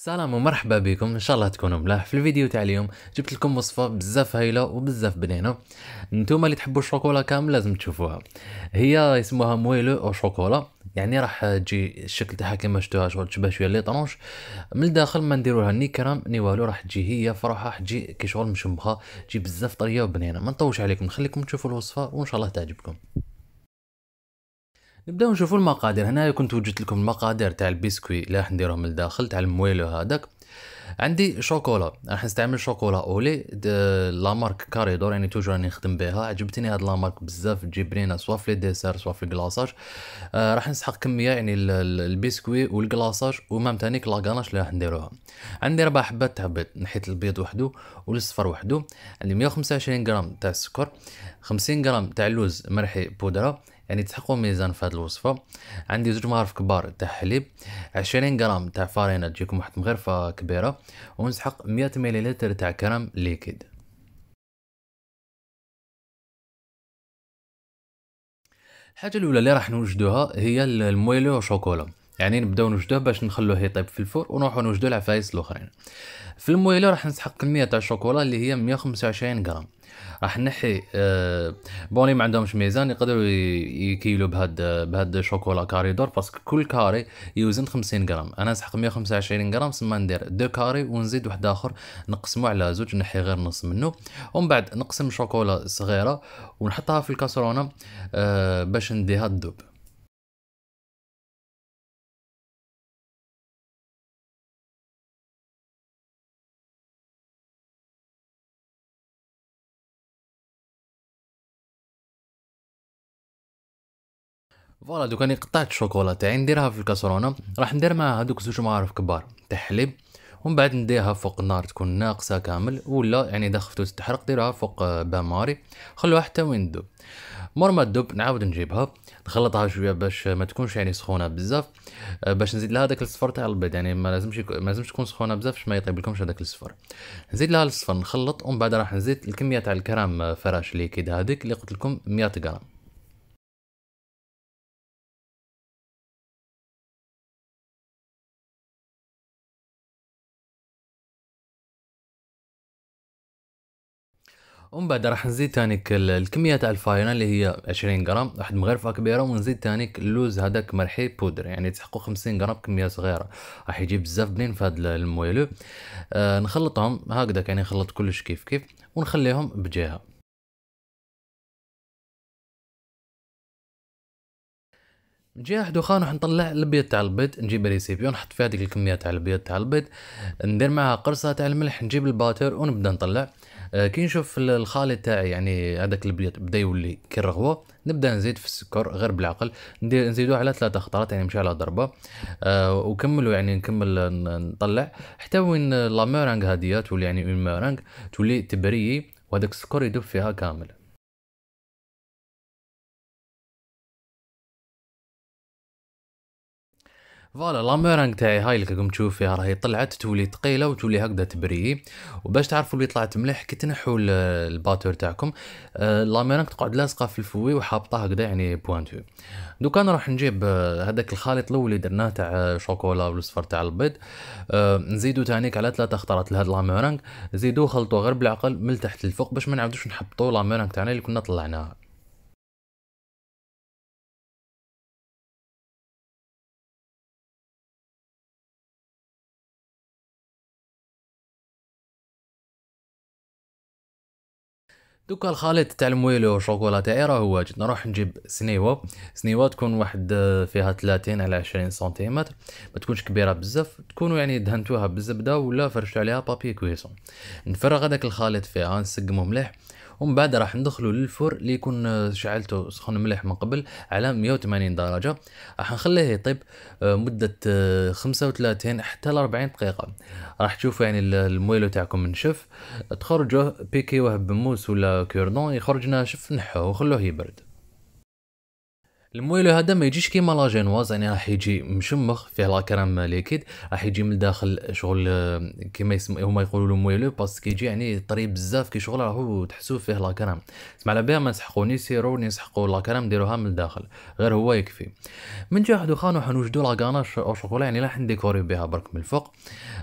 سلام ومرحبا بكم ان شاء الله تكونوا ملاح في الفيديو تاع اليوم جبت لكم وصفه بزاف هايله وبزاف بنينه نتوما اللي تحبوا الشوكولا كامل لازم تشوفوها هي يسموها مويلو او شوكولا يعني راح تجي الشكل تاعها كيما شفتوها شغل تشبه شويه لي طرونش من الداخل ما نديروها ني كرام ني والو راح تجي هي فرحه تجي كي شغل مشمخه تجي بزاف طريه وبنينه ما نطولش عليكم نخليكم تشوفوا الوصفه وان شاء الله تعجبكم نبداو نشوفوا المقادير هنا كنت وجدت لكم المقادير تاع البسكوي اللي راح نديرهم لداخل تاع المويلو هذاك عندي شوكولا راح نستعمل شوكولا اولي لا مارك كاريدور يعني توجور راني نخدم بها عجبتني هاد لا مارك بزاف تجيب لينا سوا في لي ديسير سوا في الكلاصاج آه راح نسحق كميه يعني البسكوي والكلاصاج ومام تانيك لا غاناش اللي راح نديروها عندي ربع حبات تاع بيض نحيت البيض وحده والصفر وحده عندي 125 غرام تاع السكر 50 غرام تاع اللوز مرحي بودره يعني تحقوا ميزان في هذه الوصفه عندي زوج مغارف كبار تاع حليب 20 غرام تاع فارينه تجيكم واحد مغرفه كبيره ونسحق 100 مليلتر تاع كرم ليكيد الحاجه الاولى اللي راح نوجدوها هي المويلو شوكولا يعني نبداو نوجدوه باش نخلوه يطيب في الفور ونروحو نوجدو العفايس الاخرين في المويله راح نسحق كميه تاع الشوكولا اللي هي 125 غرام راح نحي أه بون اللي ما عندهمش ميزان يقدروا يكيلو بهاد بهاد الشوكولا كاري دور باسكو كل كاري يوزن 50 غرام انا نسحق 125 غرام سما ندير دو كاري ونزيد واحد اخر نقسمو على زوج نحي غير نص منه ومن بعد نقسم شوكولا صغيره ونحطها في الكاسرونه أه باش نديها الدوب فوالا دوكا راني قطعت الشوكولا تاعي نديرها في الكاسرونه راح ندير معاها هذوك زوج معارف كبار تاع حليب ومن بعد نديها فوق النار تكون ناقصه كامل ولا يعني اذا خفتو تتحرق ديرها فوق آه، بان ماري خلوها حتى وين تذوب مور ما تذوب نعاود نجيبها نخلطها شويه باش ما تكونش يعني سخونه بزاف آه، باش نزيد لها داك الصفر تاع البيض يعني ما لازمش ما لازمش تكون سخونه بزاف باش ما يطيب لكمش هذاك الصفر نزيد لها الصفر نخلط ومن بعد راح نزيد الكميه تاع الكرام آه، فراش ليكيد هذيك اللي قلت لكم 100 غرام ومن بعد راح نزيد تانيك الكمية تاع الفاينة اللي هي 20 غرام واحد مغرفة كبيرة ونزيد تانيك اللوز هذاك مرحي بودر يعني تحقوا 50 غرام كمية صغيرة راح يجي بزاف بنين في هاد المويلو آه نخلطهم هكذاك يعني نخلط كلش كيف كيف ونخليهم بجهة نجي واحد دخان راح نطلع البيض تاع البيض نجيب ريسيبي نحط فيها هذيك الكميه تاع البيض تاع البيض ندير معها قرصه تاع الملح نجيب الباتر ونبدا نطلع آه، كي نشوف الخليط تاعي يعني هذاك البيض بدا يولي كي الرغوه نبدا نزيد في السكر غير بالعقل ندير نزيدو على ثلاثه خطرات يعني نمشي على ضربه أه وكملوا يعني نكمل نطلع حتى وين لا ميرانغ هاديه تولي يعني اون ميرانغ تولي تبريي وهذاك السكر يدوب فيها كامل فوالا ميرانغ تاعي هاي اللي راكم تشوفوها راهي طلعت تولي ثقيله وتولي هكذا تبري وباش تعرفوا اللي طلعت مليح كي تنحوا الباتور تاعكم آه، ميرانغ تقعد لاصقه في الفوي وحابطه هكذا يعني بوانتو دوكا نروح نجيب آه، هذاك الخليط الاول اللي درناه تاع شوكولا والصفر تاع البيض آه، نزيدو تانيك على ثلاثه خطرات لهاد ميرانغ زيدو خلطو غير بالعقل من تحت للفوق باش ما نعاودوش نحطو ميرانغ تاعنا اللي كنا طلعناها دوكا الخليط تاع المويلو وشوكولاته اي راهو واجد نروح نجيب سنيوه سنيوه تكون واحد آه، فيها 30 على 20 سنتيمتر ما تكونش كبيره بزاف تكونوا يعني دهنتوها بالزبده ولا فرشتو عليها بابي كويسون نفرغ هذاك الخليط فيها نسقمو مليح ومن بعد راح ندخلو للفر اللي يكون شعلته سخون مليح من قبل على 180 درجه راح نخليه يطيب آه، مده 35 آه، حتى ل 40 دقيقه راح تشوفوا يعني المويلو تاعكم منشف تخرجوه بيكيوه بموس ولا كوردون يخرجنا شف نحوه وخلوه يبرد المويلو هذا ما يجيش كيما لا جينواز يعني راح يجي مشمخ فيه لا كريم ليكيد راح يجي من الداخل شغل آه، كيما يسم... هما يقولوا له مويلو باسكو كيجي يعني طري بزاف كي شغل راهو تحسو فيه لا كريم سمع على بها ما نسحقوني سيرو نسحقوا لا كريم ديروها من الداخل غير هو يكفي من جهه واحد اخرى حنوجدوا لا غاناش او شوكولا يعني راح نديكوري بها برك من الفوق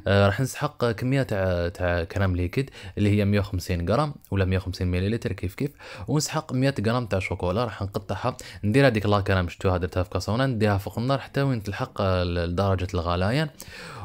آه، راح نسحق كميه تاع تاع كريم ليكيد اللي هي 150 غرام ولا 150 مليلتر كيف كيف ونسحق 100 غرام تاع شوكولا راح نقطعها ندير هذيك لا كان مشتوها درتها في كاسرونه نديها فوق النار حتى وين تلحق لدرجه الغليان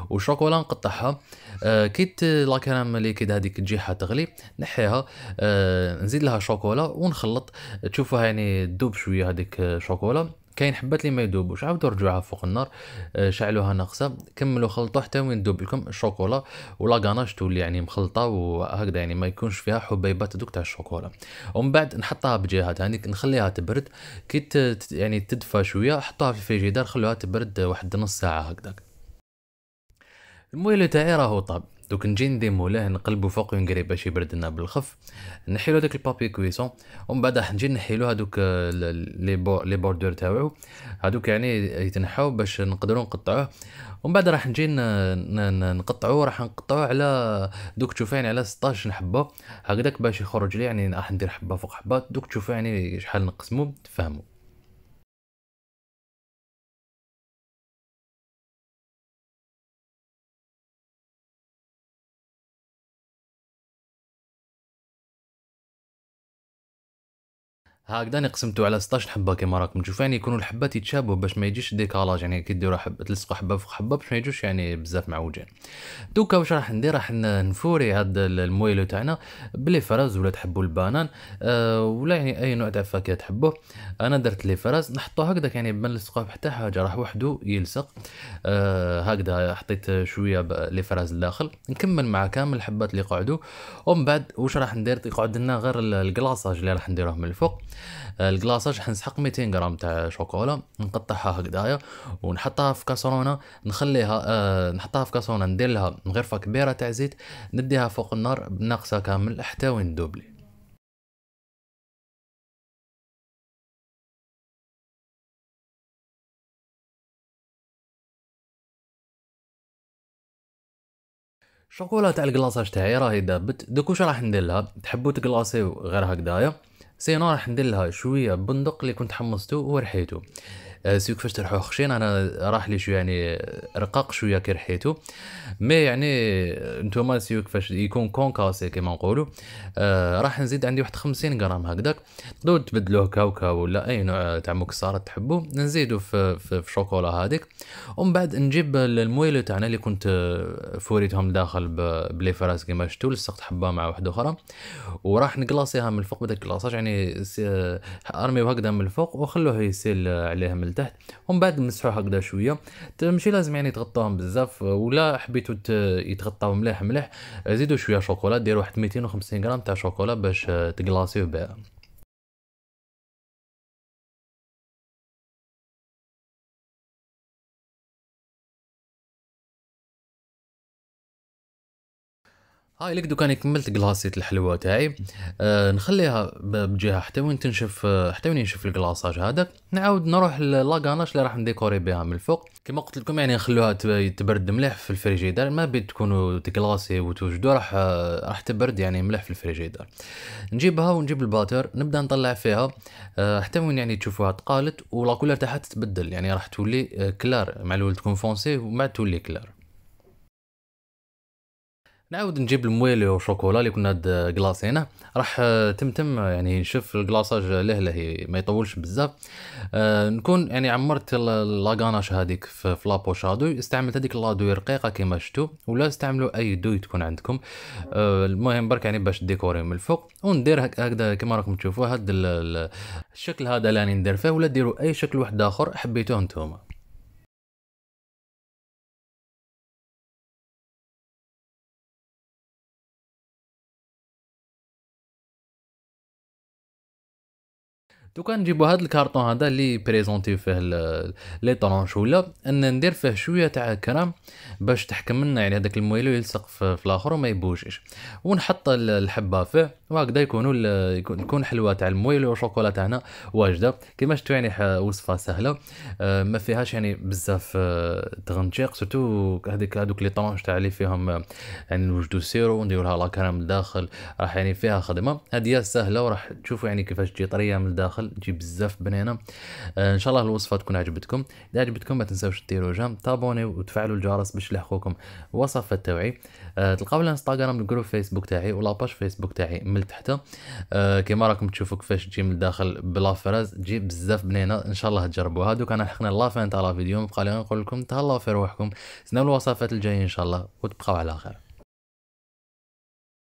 وشوكولا نقطعها كي آه، كيت لا كريم اللي كيد هذيك الجيحه تغلي نحيها آه، نزيد لها شوكولا ونخلط تشوفها يعني تذوب شويه هذيك شوكولا كاين حبات اللي ما يذوبوش عاودوا رجعوها فوق النار آه، شعلوها ناقصه كملوا خلطوا حتى وين تذوب لكم الشوكولا ولا غاناش تولي يعني مخلطه وهكذا يعني ما يكونش فيها حبيبات دوك تاع الشوكولا ومن بعد نحطها ثاني يعني نخليها تبرد كي يعني تدفى شويه حطوها في الفريجيدار خلوها تبرد واحد نص ساعه هكذا المويل تاعي راهو طاب دوك نجي نديمولاه نقلبو فوق ينقري باش يبرد لنا بالخف نحيلو داك البابي كويسون ومن بعد راح نجي نحيلو هادوك لي لي بوردور تاوعو هادوك يعني يتنحاو باش نقدروا نقطعوه ومن بعد راح نجي نقطعو راح نقطعو على دوك تشوف يعني على 16 حبه هكذاك باش يخرج لي يعني راح ندير حبه فوق حبه دوك تشوف يعني شحال نقسمو تفهمو هكذا قسمتو على 16 حبه كما راكم تشوفوا يعني يكونوا الحبات يتشابهوا باش ما يجيش ديكالاج يعني كي ديروا حبه تلصقوا حبه فوق حبه باش ما يجوش يعني بزاف معوجين دوكا واش راح ندير راح نفوري هاد المويلو تاعنا بلي فراز ولا تحبوا البانان أه ولا يعني اي نوع تاع فاكهه تحبوه انا درت لي فراز نحطوه هكذا يعني ما نلصقوه حتى حاجه راح وحده يلصق أه هكذا حطيت شويه لي فراز لداخل نكمل مع كامل الحبات اللي قعدوا ومن بعد واش راح ندير يقعد لنا غير الكلاصاج اللي راح نديروه من الفوق الكلاصاج حنسحق 200 غرام تاع شوكولا نقطعها هكدايا ونحطها في كاسرونه نخليها آه نحطها في كاسرونه ندير لها غرفه كبيره تاع زيت نديها فوق النار بناقصها كامل حتى وين دوبلي الشوكولا تاع الكلاصاج تاعي راهي دابت دوك واش راح ندير لها تحبوا تكلاصيو غير هكدايا سينو راح ندير لها شويه بندق اللي كنت حمصتو ورحيتو آه، سي كيفاش تربحوا خشين انا راح لي شو يعني رقاق شويه كي رحيتو مي يعني نتوما سي كيفاش يكون كونكاسي كيما نقولوا آه، راح نزيد عندي واحد 50 غرام هكذاك تقدروا تبدلوه كاوكا ولا اي نوع تاع مكسرات تحبوا نزيدو في, في, في شوكولا هذيك ومن بعد نجيب المويلو تاعنا اللي كنت آه، فوريتهم داخل بلي فراس كيما شفتوا لصقت حبه مع واحده اخرى وراح نكلاصيها من الفوق بدك كلاصاج يعني ارميو هكذا من الفوق وخلوه يسيل عليه من لتحت ومن بعد مسحوه هكذا شويه ماشي لازم يعني تغطوهم بزاف ولا حبيتو يتغطاو مليح مليح زيدوا شويه شوكولا ديروا واحد 250 غرام تاع شوكولا باش آه، تكلاصيوه بها هاي لك دوكاني كملت قلاصية الحلوة تاعي أه نخليها بجهة حتى وين تنشف آه، حتى وين ينشف القلاصاج هذاك نعاود نروح لاكاناش اللي راح نديكوري بها من الفوق كما قلت لكم يعني نخلوها تبرد مليح في الفريجيدار ما بيت تكونوا تكلاصي وتوجدوا راح راح تبرد يعني مليح في الفريجيدار نجيبها ونجيب الباتر نبدا نطلع فيها أه حتى وين يعني تشوفوها تقالت ولا كولر تاعها تتبدل يعني راح تولي آه، كلار مع الاول تكون فونسي ومع تولي كلار نعاود نجيب المويلي وشوكولا اللي كنا هاد كلاصينه راح تمتم آه، يعني نشوف الكلاصاج له له ما يطولش بزاف أه نكون يعني عمرت لاكاناش هذيك في لابوش شادو استعملت هذيك لادوي رقيقه كيما شفتو ولا استعملوا اي دوي تكون عندكم أه المهم برك يعني باش ديكوري من الفوق وندير هكذا كيما راكم تشوفوا هاد الشكل هذا اللي راني ندير فيه ولا ديروا اي شكل واحد اخر حبيتوه نتوما دوكا كان نجيبو هاد الكارطون هذا اللي بريزونتي فيه لي طرونش ولا ان ندير فيه شويه تاع كرام باش تحكم لنا يعني هذاك المويلو يلصق في, الاخر وما يبوجيش ونحط الحبه فيه وهكذا يكونوا يكون حلوه تاع المويلو والشوكولا تاعنا واجده كيما شفتوا يعني وصفه سهله آه، ما فيهاش يعني بزاف آه، تغنتيق سورتو هذيك هذوك لي طرونش تاع اللي فيهم آه، يعني نوجدو سيرو ونديروا لها لا كرام لداخل الداخل راح يعني فيها خدمه هذه سهله وراح تشوفوا يعني كيفاش تجي طريه من الداخل داخل تجيب بزاف بنينه آه، ان شاء الله الوصفه تكون عجبتكم اذا عجبتكم ما تنساوش ديروا جام تابوني وتفعلوا الجرس باش يلحقوكم وصفات تاوعي آه، تلقاو الانستغرام الجروب فيسبوك تاعي باش فيسبوك تاعي من تحت آه، كيما راكم تشوفوا كيفاش تجي من الداخل بلا فراز تجي بزاف بنينه ان شاء الله تجربوها دوك انا حقنا لافان تاع لا فيديو نبقى نقول لكم تهلاو في روحكم تسناو الوصفات الجايه ان شاء الله وتبقاو على خير